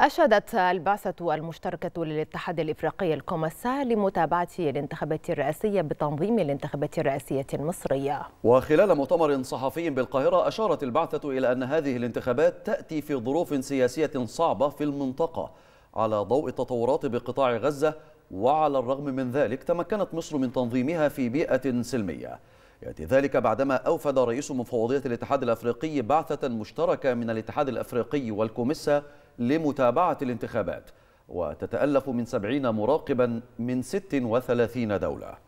أشادت البعثة المشتركة للاتحاد الإفريقي الكومسا لمتابعة الانتخابات الرئاسية بتنظيم الانتخابات الرئاسية المصرية وخلال مؤتمر صحفي بالقاهرة أشارت البعثة إلى أن هذه الانتخابات تأتي في ظروف سياسية صعبة في المنطقة على ضوء التطورات بقطاع غزة وعلى الرغم من ذلك تمكنت مصر من تنظيمها في بيئة سلمية يأتي ذلك بعدما أوفد رئيس مفوضية الاتحاد الأفريقي بعثة مشتركة من الاتحاد الأفريقي والكوميسا لمتابعة الانتخابات وتتألف من 70 مراقبا من وثلاثين دولة